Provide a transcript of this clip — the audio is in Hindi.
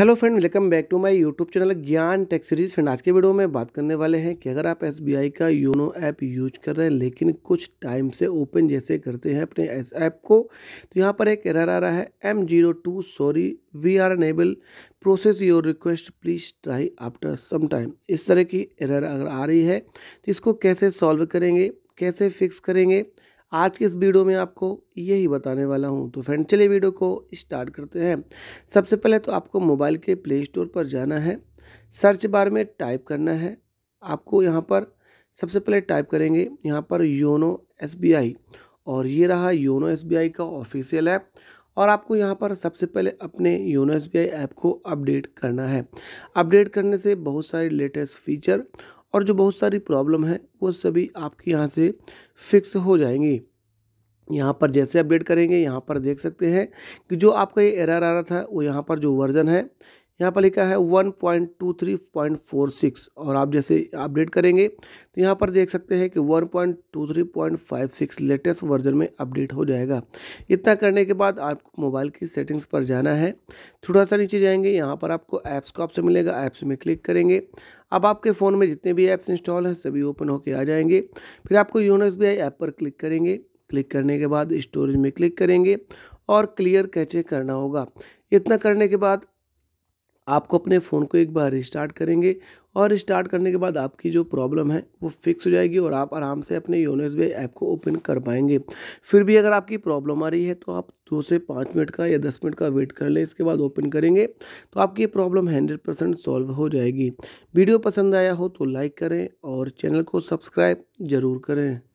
hello friend welcome back to my YouTube channel Gyan tech series friend आज के वीडियो में बात करने वाले हैं कि अगर आप एसबीआई का यूनो ऐप यूज कर रहे हैं लेकिन कुछ टाइम से ओपन जैसे करते हैं अपने एस ऐप को तो यहाँ पर एक एरर आ रहा है M zero two sorry we are unable process your request please try after some time इस तरह की एरर अगर आ रही है तो इसको कैसे सॉल्व करेंगे कैसे फिक्स करेंगे आज के इस वीडियो में आपको यही बताने वाला हूँ तो फ्रेंड चलिए वीडियो को स्टार्ट करते हैं सबसे पहले तो आपको मोबाइल के प्ले स्टोर पर जाना है सर्च बार में टाइप करना है आपको यहाँ पर सबसे पहले टाइप करेंगे यहाँ पर योनो एस और ये रहा योनो एस का ऑफिशियल ऐप और आपको यहाँ पर सबसे पहले अपने योनो एस ऐप को अपडेट करना है अपडेट करने से बहुत सारे लेटेस्ट फीचर और जो बहुत सारी प्रॉब्लम है वो सभी आपके यहाँ से फिक्स हो जाएंगी यहाँ पर जैसे अपडेट करेंगे यहाँ पर देख सकते हैं कि जो आपका ये एरर आ रहा था वो यहाँ पर जो वर्जन है यहाँ पर लिखा है one point two three point four six और आप जैसे अपडेट करेंगे तो यहाँ पर देख सकते हैं कि one point two three point five six latest version में अपडेट हो जाएगा इतना करने के बाद आपको मोबाइल की सेटिंग्स पर जाना है थोड़ा सा नीचे जाएंगे यहाँ पर आपको ऐप्स का ऑप्शन मिलेगा ऐप्स में क्लिक करेंगे अब आपके फ़ोन में जितने भी ऐप्स इंस्टॉल हैं सभी ओपन होकर आ जाएंगे फिर आपको यूनो एस ऐप पर क्लिक करेंगे क्लिक करने के बाद स्टोरेज में क्लिक करेंगे और क्लियर कैचे करना होगा इतना करने के बाद आपको अपने फ़ोन को एक बार रिस्टार्ट करेंगे और रिस्टार्ट करने के बाद आपकी जो प्रॉब्लम है वो फिक्स हो जाएगी और आप आराम से अपने योनो वे ऐप को ओपन कर पाएंगे फिर भी अगर आपकी प्रॉब्लम आ रही है तो आप दो से पाँच मिनट का या दस मिनट का वेट कर लें इसके बाद ओपन करेंगे तो आपकी प्रॉब्लम हंड्रेड परसेंट सॉल्व हो जाएगी वीडियो पसंद आया हो तो लाइक करें और चैनल को सब्सक्राइब ज़रूर करें